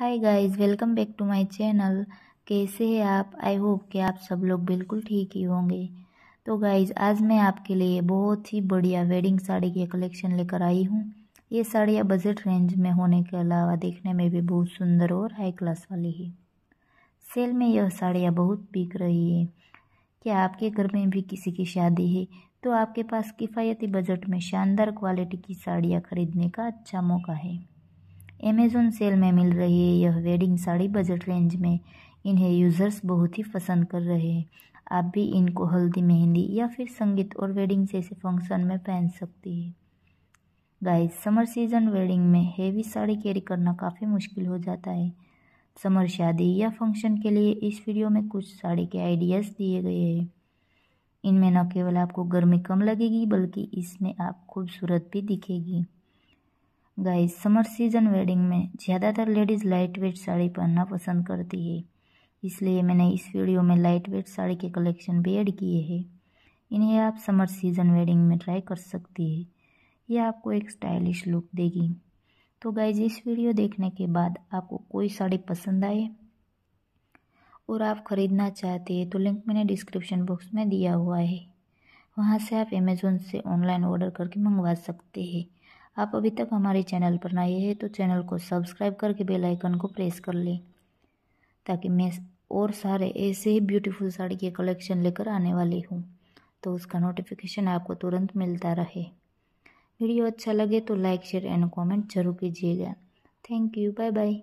hi guys welcome back to my channel कैसे हैं आप आई होप कि आप सब लोग बिल्कुल ठीक ही होंगे तो गाइस आज मैं आपके लिए बहुत ही बढ़िया वेडिंग साड़ी की कलेक्शन लेकर आई हूँ ये साड़ियाँ बजट रेंज में होने के अलावा देखने में भी बहुत सुंदर और हाई क्लास वाली है सेल में यह साड़ियाँ बहुत बिक रही है क्या आपके घर में भी किसी की शादी है तो आपके पास किफ़ायती बजट में शानदार क्वालिटी की साड़ियाँ खरीदने का अच्छा मौका है अमेजोन सेल में मिल रही है यह वेडिंग साड़ी बजट रेंज में इन्हें यूज़र्स बहुत ही पसंद कर रहे हैं आप भी इनको हल्दी मेहंदी या फिर संगीत और वेडिंग जैसे फंक्शन में पहन सकती है गाइस समर सीजन वेडिंग में हेवी साड़ी कैरी करना काफ़ी मुश्किल हो जाता है समर शादी या फंक्शन के लिए इस वीडियो में कुछ साड़ी के आइडियाज़ दिए गए हैं इनमें न केवल आपको गर्मी कम लगेगी बल्कि इसमें आप खूबसूरत भी दिखेगी गाइस समर सीजन वेडिंग में ज़्यादातर लेडीज़ लाइट वेट साड़ी पहनना पसंद करती है इसलिए मैंने इस वीडियो में लाइट वेट साड़ी के कलेक्शन भी ऐड किए हैं इन्हें आप समर सीजन वेडिंग में ट्राई कर सकती है ये आपको एक स्टाइलिश लुक देगी तो गाइज इस वीडियो देखने के बाद आपको कोई साड़ी पसंद आए और आप ख़रीदना चाहते हैं तो लिंक मैंने डिस्क्रिप्शन बॉक्स में दिया हुआ है वहाँ से आप अमेज़ोन से ऑनलाइन ऑर्डर करके मंगवा सकते हैं आप अभी तक हमारे चैनल पर नए हैं तो चैनल को सब्सक्राइब करके बेल आइकन को प्रेस कर लें ताकि मैं और सारे ऐसे ही ब्यूटीफुल साड़ी के कलेक्शन लेकर आने वाली हूँ तो उसका नोटिफिकेशन आपको तुरंत मिलता रहे वीडियो अच्छा लगे तो लाइक शेयर एंड कमेंट जरूर कीजिएगा थैंक यू बाय बाय